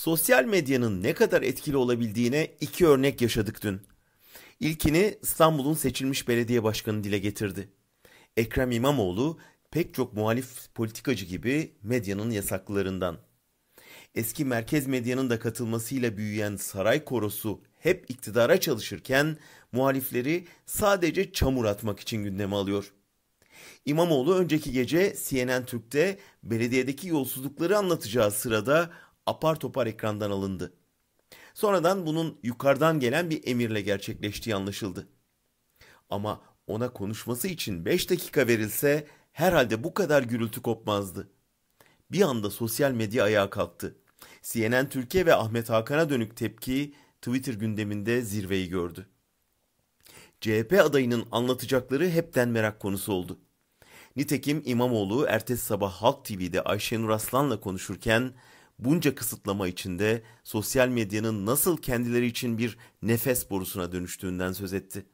Sosyal medyanın ne kadar etkili olabildiğine iki örnek yaşadık dün. İlkini İstanbul'un seçilmiş belediye başkanı dile getirdi. Ekrem İmamoğlu pek çok muhalif politikacı gibi medyanın yasaklarından. Eski merkez medyanın da katılmasıyla büyüyen saray korosu hep iktidara çalışırken muhalifleri sadece çamur atmak için gündeme alıyor. İmamoğlu önceki gece CNN Türk'te belediyedeki yolsuzlukları anlatacağı sırada apar topar ekrandan alındı. Sonradan bunun yukarıdan gelen bir emirle gerçekleştiği anlaşıldı. Ama ona konuşması için beş dakika verilse herhalde bu kadar gürültü kopmazdı. Bir anda sosyal medya ayağa kalktı. CNN Türkiye ve Ahmet Hakan'a dönük tepki Twitter gündeminde zirveyi gördü. CHP adayının anlatacakları hepten merak konusu oldu. Nitekim İmamoğlu ertesi sabah Halk TV'de Ayşenur Aslan'la konuşurken bunca kısıtlama içinde sosyal medyanın nasıl kendileri için bir nefes borusuna dönüştüğünden söz etti.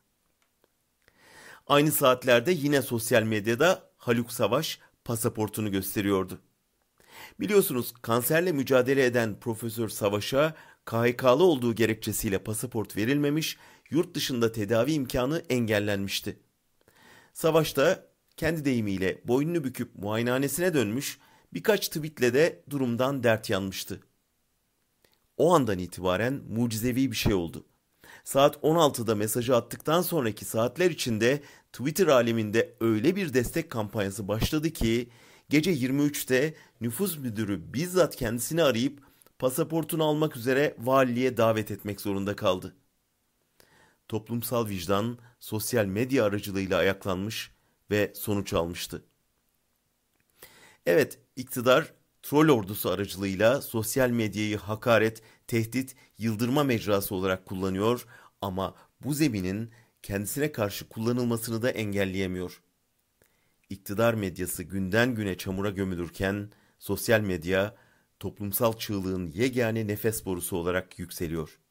Aynı saatlerde yine sosyal medyada Haluk Savaş pasaportunu gösteriyordu. Biliyorsunuz kanserle mücadele eden Profesör Savaş'a KHK'lı olduğu gerekçesiyle pasaport verilmemiş, yurt dışında tedavi imkanı engellenmişti. Savaş da kendi deyimiyle boynunu büküp muayenehanesine dönmüş, Birkaç tweetle de durumdan dert yanmıştı. O andan itibaren mucizevi bir şey oldu. Saat 16'da mesajı attıktan sonraki saatler içinde Twitter aleminde öyle bir destek kampanyası başladı ki gece 23'te nüfus müdürü bizzat kendisini arayıp pasaportunu almak üzere valiliğe davet etmek zorunda kaldı. Toplumsal vicdan sosyal medya aracılığıyla ayaklanmış ve sonuç almıştı. Evet, İktidar troll ordusu aracılığıyla sosyal medyayı hakaret, tehdit, yıldırma mecrası olarak kullanıyor ama bu zeminin kendisine karşı kullanılmasını da engelleyemiyor. İktidar medyası günden güne çamura gömülürken sosyal medya toplumsal çığlığın yegane nefes borusu olarak yükseliyor.''